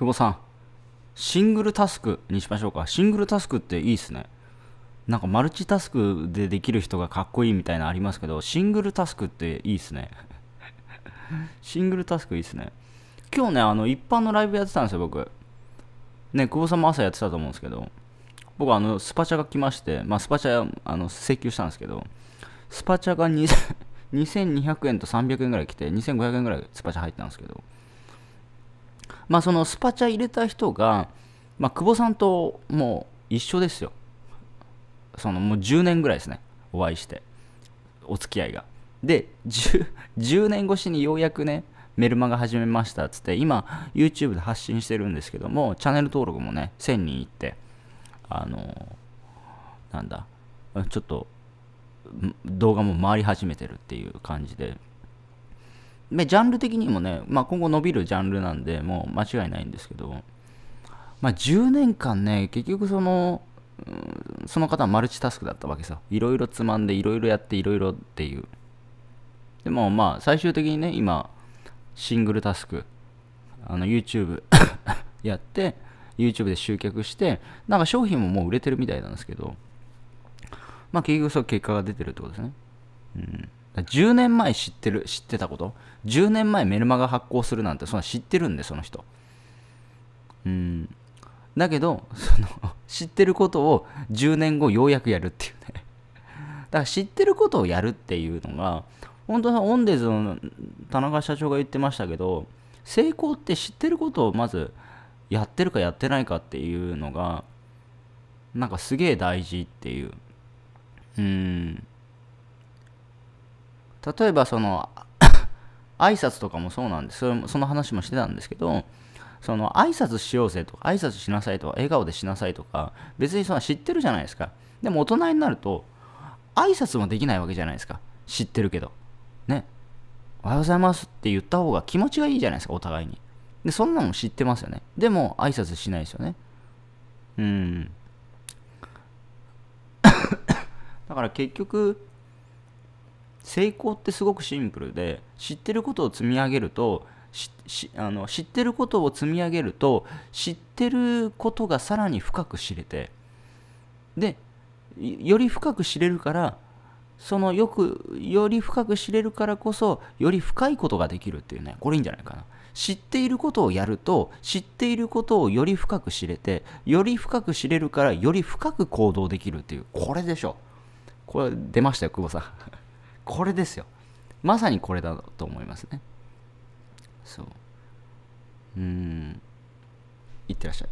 久保さん、シングルタスクにしましょうか。シングルタスクっていいっすね。なんかマルチタスクでできる人がかっこいいみたいなありますけど、シングルタスクっていいっすね。シングルタスクいいっすね。今日ね、あの、一般のライブやってたんですよ、僕。ね、久保さんも朝やってたと思うんですけど、僕、あの、スパチャが来まして、まあ、スパチャ、あの、請求したんですけど、スパチャが2200 円と300円ぐらい来て、2500円ぐらいスパチャ入ったんですけど、まあ、そのスパチャ入れた人が、まあ、久保さんともう一緒ですよ。そのもう10年ぐらいですね、お会いして、お付き合いが。で10、10年越しにようやくね、メルマガ始めましたっつって、今、YouTube で発信してるんですけども、チャンネル登録もね、1000人いって、あのー、なんだ、ちょっと、動画も回り始めてるっていう感じで、ジャンル的にもね、まあ、今後伸びるジャンルなんで、もう間違いないんですけど、まあ、10年間ね、結局その、その方はマルチタスクだったわけさ。いろいろつまんで、いろいろやって、いろいろっていう。でもまあ、最終的にね、今、シングルタスク、あの、YouTube やって、YouTube で集客して、なんか商品ももう売れてるみたいなんですけど、まあ結局そう結果が出てるってことですね。うん。10年前知ってる、知ってたこと ?10 年前メルマガ発行するなんて、そんな知ってるんで、その人。うん。だけど、その 知ってることを10年後ようやくやるっていうねだから知ってることをやるっていうのが、本当はオンデーズの田中社長が言ってましたけど、成功って知ってることをまずやってるかやってないかっていうのが、なんかすげえ大事っていう。うん。例えばその 挨拶とかもそうなんですその話もしてたんですけどその挨拶しようぜとか挨拶しなさいとか笑顔でしなさいとか別にその知ってるじゃないですかでも大人になると挨拶もできないわけじゃないですか知ってるけどねおはようございますって言った方が気持ちがいいじゃないですかお互いにでそんなの知ってますよねでも挨拶しないですよねうん だから結局成功ってすごくシンプルで知ってることを積み上げるとあの知ってることを積み上げると知ってることがさらに深く知れてでより深く知れるからそのよくより深く知れるからこそより深いことができるっていうねこれいいんじゃないかな知っていることをやると知っていることをより深く知れてより深く知れるからより深く行動できるっていうこれでしょこれ出ましたよ久保さんこれですよまさにこれだと思いますねそううんいってらっしゃい